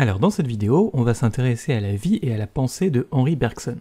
Alors dans cette vidéo, on va s'intéresser à la vie et à la pensée de Henri Bergson.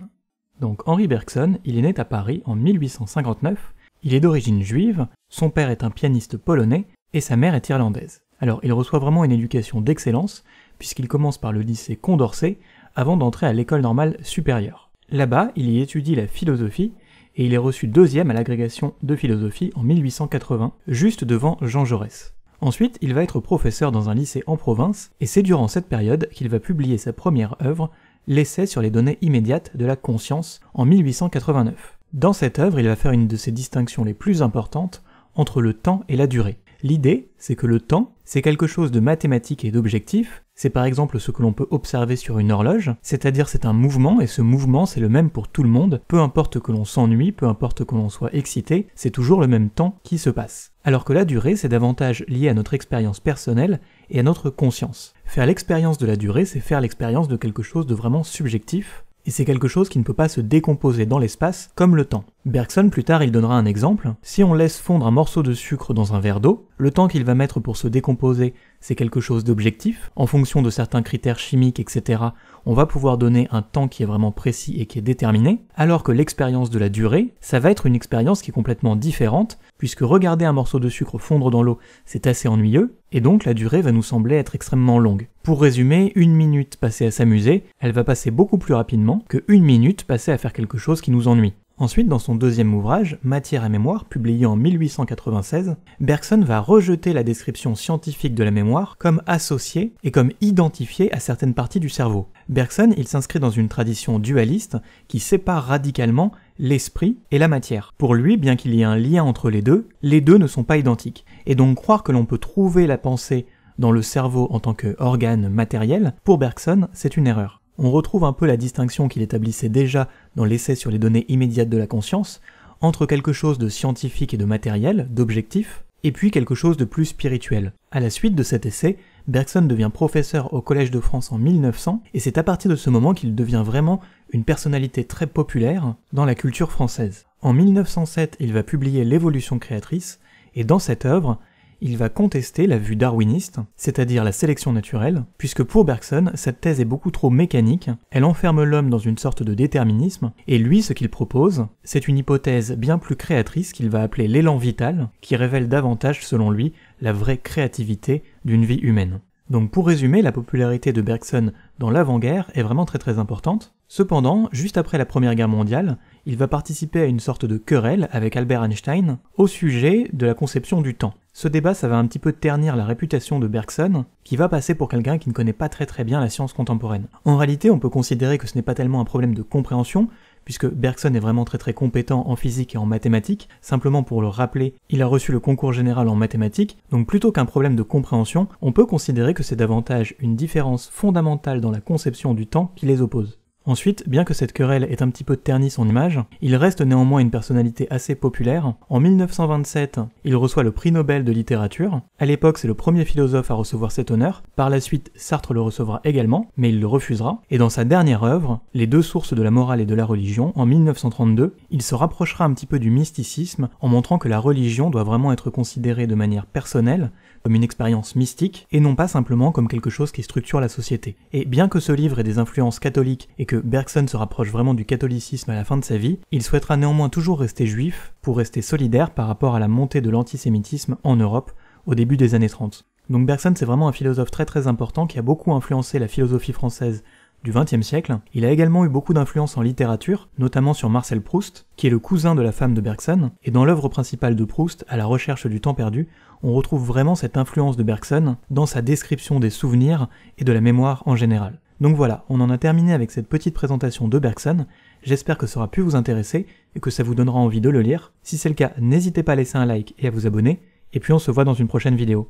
Donc Henri Bergson, il est né à Paris en 1859, il est d'origine juive, son père est un pianiste polonais et sa mère est irlandaise. Alors il reçoit vraiment une éducation d'excellence, puisqu'il commence par le lycée Condorcet avant d'entrer à l'école normale supérieure. Là-bas, il y étudie la philosophie et il est reçu deuxième à l'agrégation de philosophie en 1880, juste devant Jean Jaurès. Ensuite, il va être professeur dans un lycée en province, et c'est durant cette période qu'il va publier sa première œuvre, l'essai sur les données immédiates de la conscience, en 1889. Dans cette œuvre, il va faire une de ses distinctions les plus importantes entre le temps et la durée. L'idée, c'est que le temps, c'est quelque chose de mathématique et d'objectif, c'est par exemple ce que l'on peut observer sur une horloge, c'est-à-dire c'est un mouvement et ce mouvement c'est le même pour tout le monde, peu importe que l'on s'ennuie, peu importe que l'on soit excité, c'est toujours le même temps qui se passe. Alors que la durée c'est davantage lié à notre expérience personnelle et à notre conscience. Faire l'expérience de la durée c'est faire l'expérience de quelque chose de vraiment subjectif, et c'est quelque chose qui ne peut pas se décomposer dans l'espace comme le temps. Bergson, plus tard, il donnera un exemple. Si on laisse fondre un morceau de sucre dans un verre d'eau, le temps qu'il va mettre pour se décomposer, c'est quelque chose d'objectif. En fonction de certains critères chimiques, etc., on va pouvoir donner un temps qui est vraiment précis et qui est déterminé, alors que l'expérience de la durée, ça va être une expérience qui est complètement différente, puisque regarder un morceau de sucre fondre dans l'eau, c'est assez ennuyeux, et donc la durée va nous sembler être extrêmement longue. Pour résumer, une minute passée à s'amuser, elle va passer beaucoup plus rapidement que une minute passée à faire quelque chose qui nous ennuie. Ensuite, dans son deuxième ouvrage, Matière et mémoire, publié en 1896, Bergson va rejeter la description scientifique de la mémoire comme associée et comme identifiée à certaines parties du cerveau. Bergson, il s'inscrit dans une tradition dualiste qui sépare radicalement l'esprit et la matière. Pour lui, bien qu'il y ait un lien entre les deux, les deux ne sont pas identiques. Et donc croire que l'on peut trouver la pensée dans le cerveau en tant qu'organe matériel, pour Bergson, c'est une erreur on retrouve un peu la distinction qu'il établissait déjà dans l'essai sur les données immédiates de la conscience, entre quelque chose de scientifique et de matériel, d'objectif, et puis quelque chose de plus spirituel. À la suite de cet essai, Bergson devient professeur au Collège de France en 1900, et c'est à partir de ce moment qu'il devient vraiment une personnalité très populaire dans la culture française. En 1907, il va publier L'évolution créatrice, et dans cette œuvre, il va contester la vue darwiniste, c'est-à-dire la sélection naturelle, puisque pour Bergson, cette thèse est beaucoup trop mécanique, elle enferme l'homme dans une sorte de déterminisme, et lui, ce qu'il propose, c'est une hypothèse bien plus créatrice qu'il va appeler l'élan vital, qui révèle davantage, selon lui, la vraie créativité d'une vie humaine. Donc pour résumer, la popularité de Bergson dans l'avant-guerre est vraiment très très importante. Cependant, juste après la Première Guerre mondiale, il va participer à une sorte de querelle avec Albert Einstein au sujet de la conception du temps. Ce débat, ça va un petit peu ternir la réputation de Bergson, qui va passer pour quelqu'un qui ne connaît pas très très bien la science contemporaine. En réalité, on peut considérer que ce n'est pas tellement un problème de compréhension, puisque Bergson est vraiment très très compétent en physique et en mathématiques. Simplement pour le rappeler, il a reçu le concours général en mathématiques, donc plutôt qu'un problème de compréhension, on peut considérer que c'est davantage une différence fondamentale dans la conception du temps qui les oppose. Ensuite, bien que cette querelle ait un petit peu terni son image, il reste néanmoins une personnalité assez populaire. En 1927, il reçoit le prix Nobel de littérature. À l'époque, c'est le premier philosophe à recevoir cet honneur. Par la suite, Sartre le recevra également, mais il le refusera. Et dans sa dernière œuvre, Les deux sources de la morale et de la religion, en 1932, il se rapprochera un petit peu du mysticisme en montrant que la religion doit vraiment être considérée de manière personnelle, comme une expérience mystique, et non pas simplement comme quelque chose qui structure la société. Et bien que ce livre ait des influences catholiques et que Bergson se rapproche vraiment du catholicisme à la fin de sa vie, il souhaitera néanmoins toujours rester juif pour rester solidaire par rapport à la montée de l'antisémitisme en Europe au début des années 30. Donc Bergson c'est vraiment un philosophe très très important qui a beaucoup influencé la philosophie française du XXe siècle. Il a également eu beaucoup d'influence en littérature, notamment sur Marcel Proust, qui est le cousin de la femme de Bergson, et dans l'œuvre principale de Proust, À la recherche du temps perdu, on retrouve vraiment cette influence de Bergson dans sa description des souvenirs et de la mémoire en général. Donc voilà, on en a terminé avec cette petite présentation de Bergson, j'espère que ça aura pu vous intéresser et que ça vous donnera envie de le lire. Si c'est le cas, n'hésitez pas à laisser un like et à vous abonner, et puis on se voit dans une prochaine vidéo.